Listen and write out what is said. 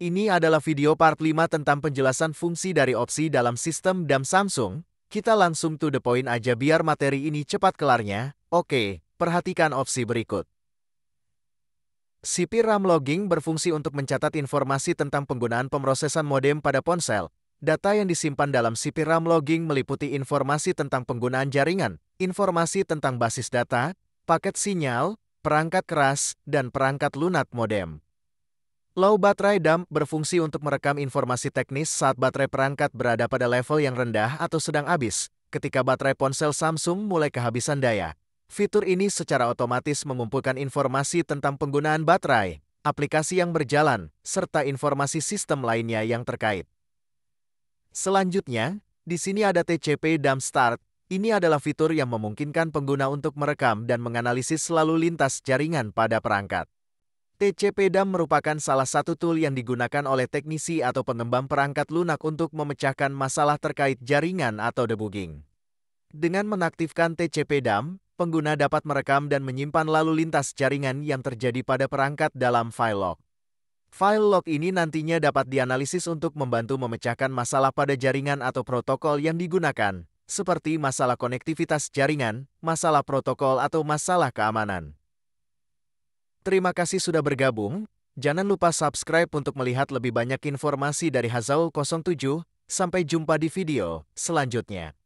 Ini adalah video part 5 tentang penjelasan fungsi dari opsi dalam sistem DAM Samsung. Kita langsung to the point aja biar materi ini cepat kelarnya. Oke, perhatikan opsi berikut. Sipiram RAM logging berfungsi untuk mencatat informasi tentang penggunaan pemrosesan modem pada ponsel. Data yang disimpan dalam sipiram RAM logging meliputi informasi tentang penggunaan jaringan, informasi tentang basis data, paket sinyal, perangkat keras, dan perangkat lunak modem. Low baterai dump berfungsi untuk merekam informasi teknis saat baterai perangkat berada pada level yang rendah atau sedang habis, ketika baterai ponsel Samsung mulai kehabisan daya. Fitur ini secara otomatis mengumpulkan informasi tentang penggunaan baterai, aplikasi yang berjalan, serta informasi sistem lainnya yang terkait. Selanjutnya, di sini ada TCP Dump Start. Ini adalah fitur yang memungkinkan pengguna untuk merekam dan menganalisis lalu lintas jaringan pada perangkat. TCP DAM merupakan salah satu tool yang digunakan oleh teknisi atau pengembang perangkat lunak untuk memecahkan masalah terkait jaringan atau debugging. Dengan menaktifkan TCP DAM, pengguna dapat merekam dan menyimpan lalu lintas jaringan yang terjadi pada perangkat dalam file log. File log ini nantinya dapat dianalisis untuk membantu memecahkan masalah pada jaringan atau protokol yang digunakan, seperti masalah konektivitas jaringan, masalah protokol atau masalah keamanan. Terima kasih sudah bergabung. Jangan lupa subscribe untuk melihat lebih banyak informasi dari Hazaul 07. Sampai jumpa di video selanjutnya.